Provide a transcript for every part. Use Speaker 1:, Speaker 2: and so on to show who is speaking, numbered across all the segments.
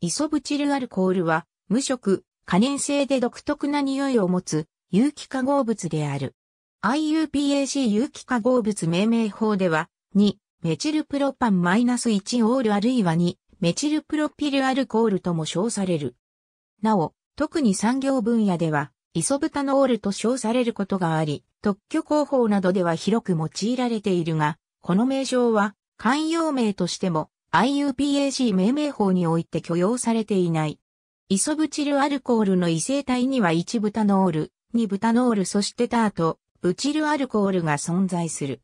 Speaker 1: イソブチルアルコールは、無色、可燃性で独特な匂いを持つ、有機化合物である。IUPAC 有機化合物命名法では、2、メチルプロパンマイナス -1 オールあるいは2、メチルプロピルアルコールとも称される。なお、特に産業分野では、イソブタノールと称されることがあり、特許広報などでは広く用いられているが、この名称は、慣用名としても、IUPAC 命名法において許容されていない。イソブチルアルコールの異性体には1ブタノール、2ブタノールそしてターブチルアルコールが存在する。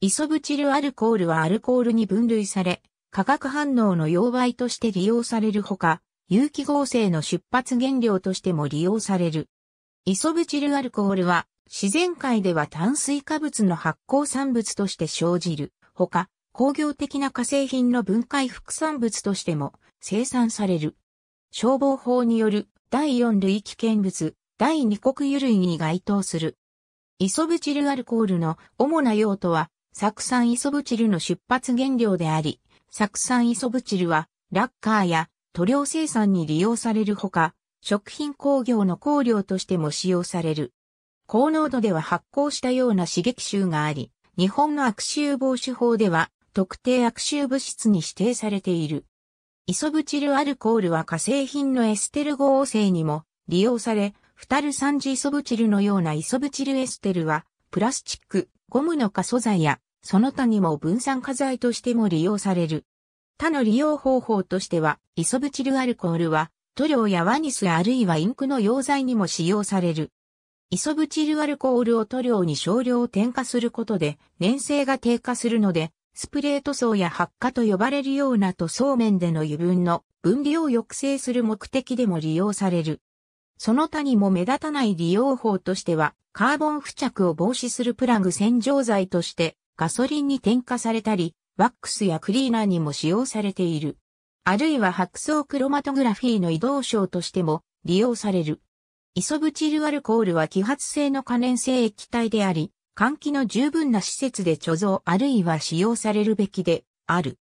Speaker 1: イソブチルアルコールはアルコールに分類され、化学反応の溶媒として利用されるほか、有機合成の出発原料としても利用される。イソブチルアルコールは自然界では炭水化物の発酵産物として生じるほか、工業的な化成品の分解副産物としても生産される。消防法による第4類危険物、第2国油類に該当する。イソブチルアルコールの主な用途は、酢酸イソブチルの出発原料であり、酢酸イソブチルは、ラッカーや塗料生産に利用されるほか、食品工業の香料としても使用される。高濃度では発酵したような刺激臭があり、日本の悪臭防止法では特定悪臭物質に指定されている。イソブチルアルコールは化成品のエステル合成にも利用され、フタル酸ジイソブチルのようなイソブチルエステルは、プラスチック、ゴムの化素材や、その他にも分散化剤としても利用される。他の利用方法としては、イソブチルアルコールは、塗料やワニスあるいはインクの溶剤にも使用される。イソブチルアルコールを塗料に少量添加することで、粘性が低下するので、スプレー塗装や発火と呼ばれるような塗装面での油分の分離を抑制する目的でも利用される。その他にも目立たない利用法としては、カーボン付着を防止するプラグ洗浄剤としてガソリンに添加されたり、ワックスやクリーナーにも使用されている。あるいは白層クロマトグラフィーの移動症としても利用される。イソブチルアルコールは揮発性の可燃性液体であり、換気の十分な施設で貯蔵あるいは使用されるべきである。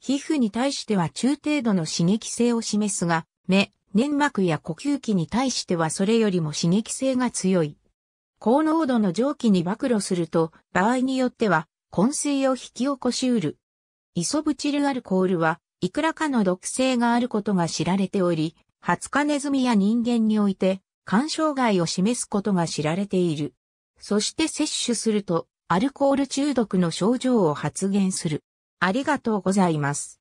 Speaker 1: 皮膚に対しては中程度の刺激性を示すが、目、粘膜や呼吸器に対してはそれよりも刺激性が強い。高濃度の蒸気に暴露すると、場合によっては、昏睡を引き起こしうる。イソブチルアルコールは、いくらかの毒性があることが知られており、ハツカネズミや人間において、肝障害を示すことが知られている。そして摂取すると、アルコール中毒の症状を発現する。ありがとうございます。